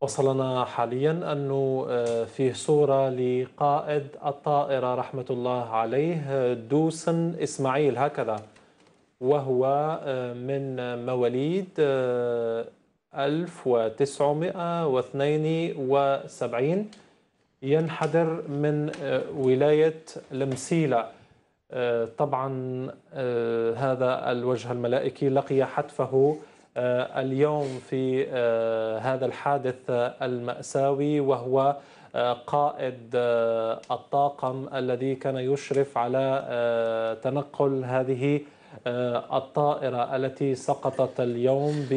وصلنا حاليا أنه آه، فيه صورة لقائد الطائرة رحمة الله عليه دوسن إسماعيل هكذا وهو آه، من مواليد 1972 آه، ينحدر من ولاية لمسيله طبعا هذا الوجه الملائكي لقي حتفه آه، اليوم في آه، هذا الحادث المأساوي وهو آه، قائد الطاقم الذي كان يشرف على تنقل هذه الطائرة التي سقطت اليوم